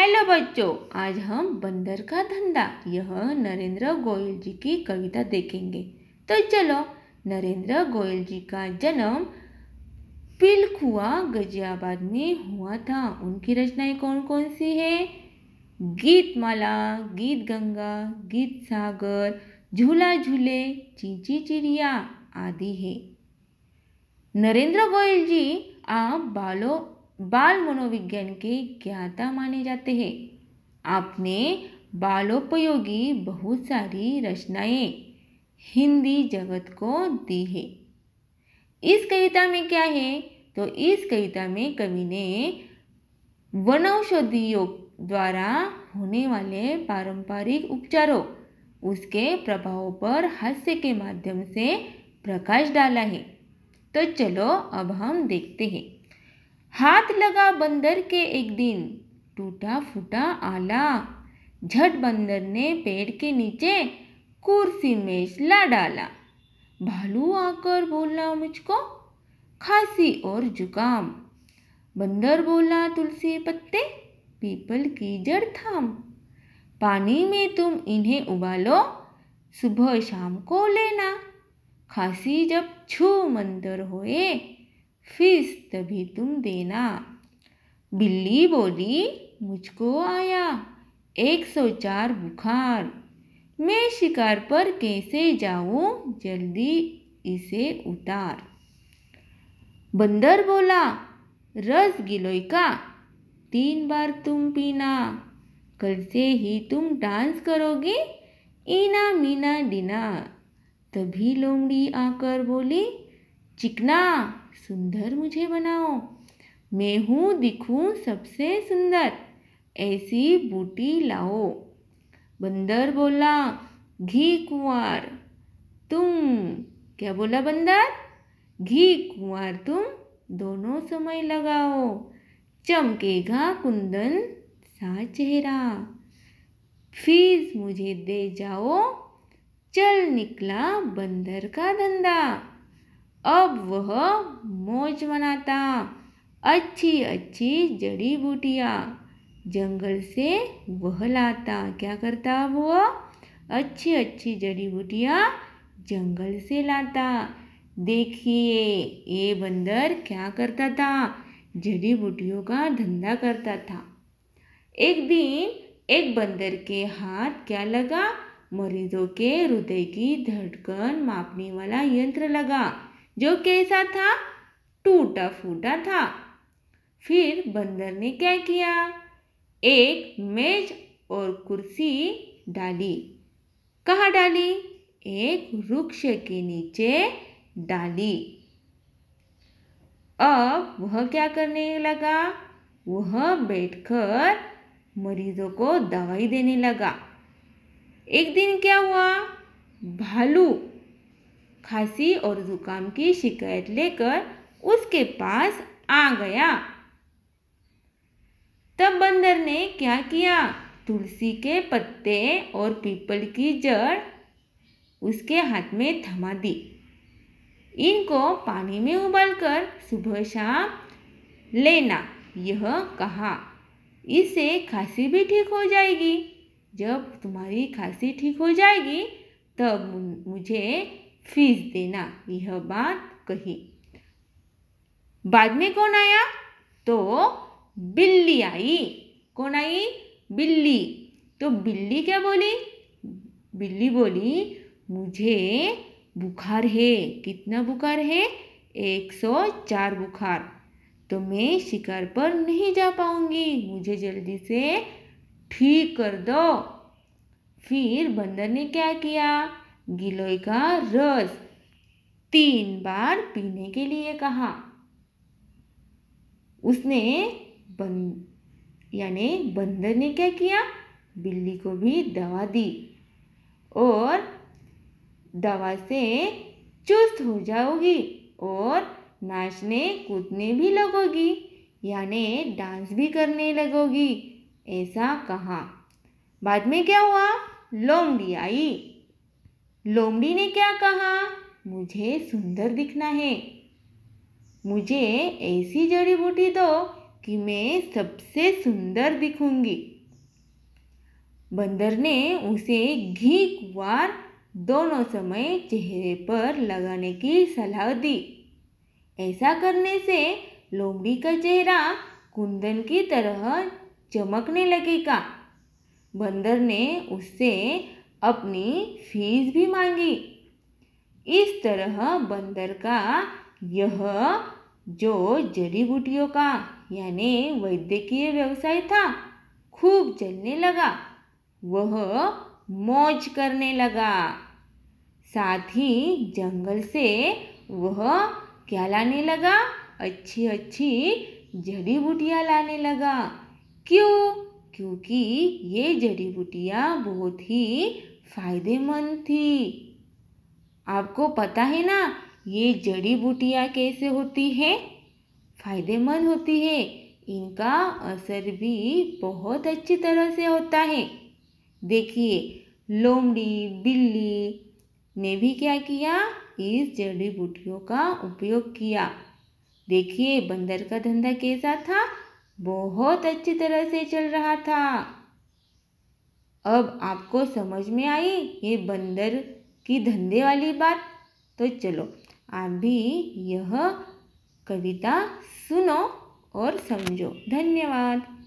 hello बच्चों आज हम बंदर का धंधा यह नरेंद्र गोयल जी की कविता देखेंगे तो चलो नरेंद्र गोयल जी का जन्म पिलखुआ गजियाबाद में हुआ था उनकी रचनाएं कौन कौन सी है गीत माला गीत गंगा गीत सागर झूला झूले चींची चिड़िया आदि है नरेंद्र गोयल जी आप बालों बाल मनोविज्ञान के ज्ञाता माने जाते हैं आपने बालोपयोगी बहुत सारी रचनाएं हिंदी जगत को दी है इस कविता में क्या है तो इस कविता में कवि ने वनौषधियों द्वारा होने वाले पारंपरिक उपचारों उसके प्रभाव पर हास्य के माध्यम से प्रकाश डाला है तो चलो अब हम देखते हैं हाथ लगा बंदर के एक दिन टूटा फूटा आला झट बंदर ने पेड़ के नीचे कुर्सी में ला डाला भालू आकर बोला मुझको खांसी और जुकाम बंदर बोला तुलसी पत्ते पीपल की जड़ थाम पानी में तुम इन्हें उबालो सुबह शाम को लेना खांसी जब छू मंदर होए फीस तभी तुम देना बिल्ली बोली मुझको आया एक सौ चार बुखार मैं शिकार पर कैसे जाऊं जल्दी इसे उतार बंदर बोला रस गिलोय का तीन बार तुम पीना कल से ही तुम डांस करोगे इना मीना डिना तभी लोमड़ी आकर बोली चिकना सुंदर मुझे बनाओ मैं हूँ दिखूँ सबसे सुंदर ऐसी बूटी लाओ बंदर बोला घी कुंवर तुम क्या बोला बंदर घी कुंवर तुम दोनों समय लगाओ चमकेगा कुंदन सा चेहरा फीस मुझे दे जाओ चल निकला बंदर का धंधा अब वह मोज मनाता अच्छी अच्छी जड़ी बूटियाँ जंगल से वह लाता क्या करता वो अच्छी अच्छी जड़ी बूटियाँ जंगल से लाता देखिए ये बंदर क्या करता था जड़ी बूटियों का धंधा करता था एक दिन एक बंदर के हाथ क्या लगा मरीजों के हृदय की धड़कन मापने वाला यंत्र लगा जो कैसा था टूटा फूटा था फिर बंदर ने क्या किया एक मेज और कुर्सी डाली कहा डाली एक वृक्ष के नीचे डाली अब वह क्या करने लगा वह बैठकर मरीजों को दवाई देने लगा एक दिन क्या हुआ भालू खांसी और ज़ुकाम की शिकायत लेकर उसके पास आ गया तब बंदर ने क्या किया तुलसी के पत्ते और पीपल की जड़ उसके हाथ में थमा दी इनको पानी में उबालकर सुबह शाम लेना यह कहा इससे खांसी भी ठीक हो जाएगी जब तुम्हारी खांसी ठीक हो जाएगी तब मुझे फीस देना यह बात कही बाद में कौन आया तो बिल्ली आई कौन आई बिल्ली तो बिल्ली क्या बोली बिल्ली बोली मुझे बुखार है कितना बुखार है 104 बुखार तो मैं शिकार पर नहीं जा पाऊंगी मुझे जल्दी से ठीक कर दो फिर बंदर ने क्या किया गिलोय का रस तीन बार पीने के लिए कहा उसने बन यानी बंदर ने क्या किया बिल्ली को भी दवा दी और दवा से चुस्त हो जाओगी और नाचने कूदने भी लगोगी यानी डांस भी करने लगोगी ऐसा कहा बाद में क्या हुआ लौंग आई लोमड़ी ने क्या कहा मुझे सुंदर दिखना है मुझे ऐसी जड़ी बूटी दो कि मैं सबसे सुंदर दिखूंगी बंदर ने उसे घी कुवार दोनों समय चेहरे पर लगाने की सलाह दी ऐसा करने से लोमड़ी का चेहरा कुंदन की तरह चमकने लगेगा बंदर ने उससे अपनी फीस भी मांगी इस तरह बंदर का यह जो जड़ी बूटियों का यानी वैद्यकीय व्यवसाय था खूब चलने लगा वह मौज करने लगा साथ ही जंगल से वह क्या लाने लगा अच्छी अच्छी जड़ी बूटियाँ लाने लगा क्यों क्योंकि ये जड़ी बूटियाँ बहुत ही फ़ायदेमंद थी आपको पता है ना ये जड़ी बूटियाँ कैसे होती है फ़ायदेमंद होती है इनका असर भी बहुत अच्छी तरह से होता है देखिए लोमड़ी बिल्ली ने भी क्या किया इस जड़ी बूटियों का उपयोग किया देखिए बंदर का धंधा कैसा था बहुत अच्छी तरह से चल रहा था अब आपको समझ में आई ये बंदर की धंधे वाली बात तो चलो आप भी यह कविता सुनो और समझो धन्यवाद